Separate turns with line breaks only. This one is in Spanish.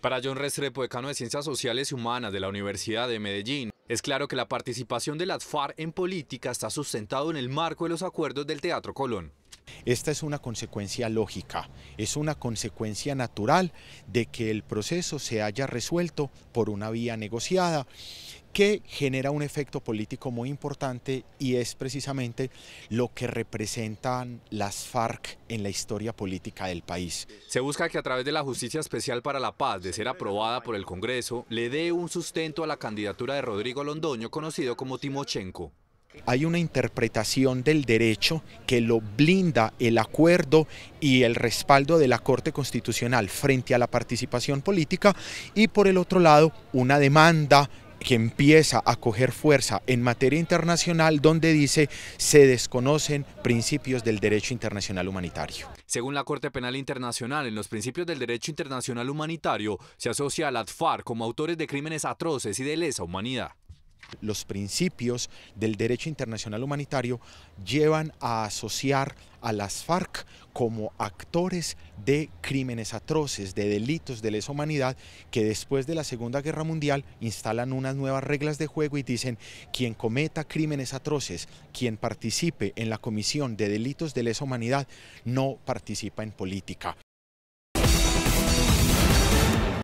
Para John Restrepo, decano de Ciencias Sociales y Humanas de la Universidad de Medellín, es claro que la participación de las FARC en política está sustentado en el marco de los acuerdos del Teatro Colón.
Esta es una consecuencia lógica, es una consecuencia natural de que el proceso se haya resuelto por una vía negociada que genera un efecto político muy importante y es precisamente lo que representan las FARC en la historia política del país.
Se busca que a través de la Justicia Especial para la Paz, de ser aprobada por el Congreso, le dé un sustento a la candidatura de Rodrigo Londoño, conocido como Timochenko.
Hay una interpretación del derecho que lo blinda el acuerdo y el respaldo de la Corte Constitucional frente a la participación política y por el otro lado una demanda que empieza a coger fuerza en materia internacional donde dice se desconocen principios del derecho internacional humanitario.
Según la Corte Penal Internacional, en los principios del derecho internacional humanitario se asocia al ADFAR como autores de crímenes atroces y de lesa humanidad
los principios del derecho internacional humanitario llevan a asociar a las FARC como actores de crímenes atroces, de delitos de lesa humanidad, que después de la Segunda Guerra Mundial instalan unas nuevas reglas de juego y dicen quien cometa crímenes atroces, quien participe en la comisión de delitos de lesa humanidad, no participa en política.